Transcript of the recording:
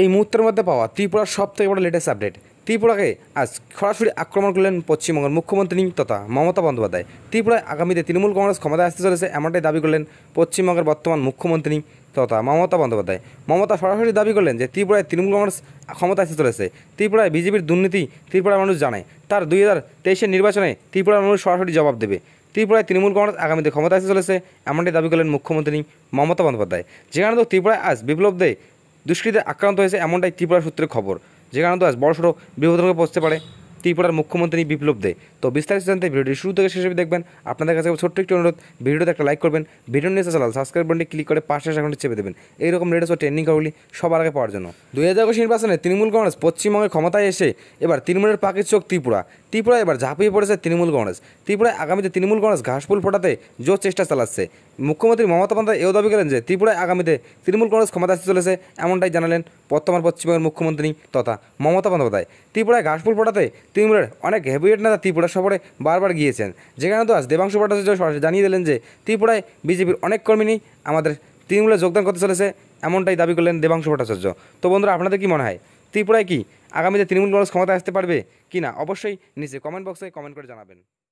এই মুহূর্তের মধ্যে পাওয়া ত্রিপুরার সবথেকে বড় লেটেস্ট আপডেট ত্রিপুরাকে আজ সরাসরি আক্রমণ করলেন পশ্চিমবঙ্গের মুখ্যমন্ত্রী তথা মমতা বন্দ্যোপাধ্যায় ত্রিপুরায় আগামীতে তৃণমূল কংগ্রেস ক্ষমতায় আসতে চলেছে এমনটাই দাবি করলেন পশ্চিমবঙ্গের বর্তমান মুখ্যমন্ত্রী তথা মমতা বন্দ্যোপাধ্যায় মমতা সরাসরি দাবি করলেন যে ত্রিপুরায় তৃণমূল কংগ্রেস ক্ষমতা আসতে চলেছে ত্রিপুরায় বিজেপির দুর্নীতি ত্রিপুরার মানুষ জানে তার দুই হাজার তেইশের নির্বাচনে ত্রিপুরার মানুষ সরাসরি জবাব দেবে ত্রিপুরায় তৃণমূল কংগ্রেস আগামীতে ক্ষমতা আসতে চলেছে এমনটাই দাবি করলেন মুখ্যমন্ত্রী মমতা বন্দ্যোপাধ্যায় যেখানে তো ত্রিপুরায় আজ বিপ্লব দেয় দুষ্কৃতে আক্রান্ত হয়েছে এমনটাই ত্রিপুরা সূত্রে খবর যে কারণে তো আজ বড়সড় বিপদকে পৌঁছতে পারে ত্রিপুরার মুখ্যমন্ত্রী বিপ্লব দে তো বিস্তারিত জানতে ভিডিওটি শুরু থেকে শেষ দেখবেন আপনাদের কাছে ছোট্ট একটি অনুরোধ ভিডিওতে একটা লাইক করবেন ভিডিও নিয়ে চালাল সাবস্ক্রাইব বন্ডে ক্লিক করে পাশে সেখানে চেপে দেবেন এইরকম লেটেস্ট ও ট্রেন্ডিং খবরগুলি সবার আগে পাওয়ার জন্য দুই হাজার একুশ নির্বাচনে তৃণমূল কংগ্রেস পশ্চিমবঙ্গে ক্ষমতায় এসে এবার তৃণমূলের পাখির ত্রিপুরা ত্রিপুরা এবার ঝাঁপিয়ে পড়েছে তৃণমূল কংগ্রেস ত্রিপুরায় আগামীতে তৃণমূল কংগ্রেস ঘাসফুল ফোটাতে জোর চেষ্টা চালাচ্ছে মুখ্যমন্ত্রী মমতা বন্দ্যোপাধ্যায় এও দাবি করেন যে ত্রিপুরায় আগামীতে তৃণমূল কংগ্রেস ক্ষমতা আসতে চলেছে এমনটাই জানালেন বর্তমান পশ্চিমবঙ্গের মুখ্যমন্ত্রী তথা মমতা বন্দ্যোপাধ্যায় ত্রিপুরায় ঘাসফুল ফোটাতে তৃণমূলের অনেক হেভিয়েট নেতা ত্রিপুরা সফরে বারবার গিয়েছেন যেখানে তো আজ দেবাংশু ভট্টাচার্য জানিয়ে দিলেন যে ত্রিপুরায় বিজেপির অনেক কর্মী নেই আমাদের তৃণমূলে যোগদান করতে চলেছে এমনটাই দাবি করলেন দেবাংশু ভট্টাচার্য তো বন্ধুরা আপনাদের কি মনে হয় ত্রিপুরায় কি আগামীতে তৃণমূল কংগ্রেস ক্ষমতা আসতে পারবে কি না অবশ্যই নিচে কমেন্ট বক্সে কমেন্ট করে জানাবেন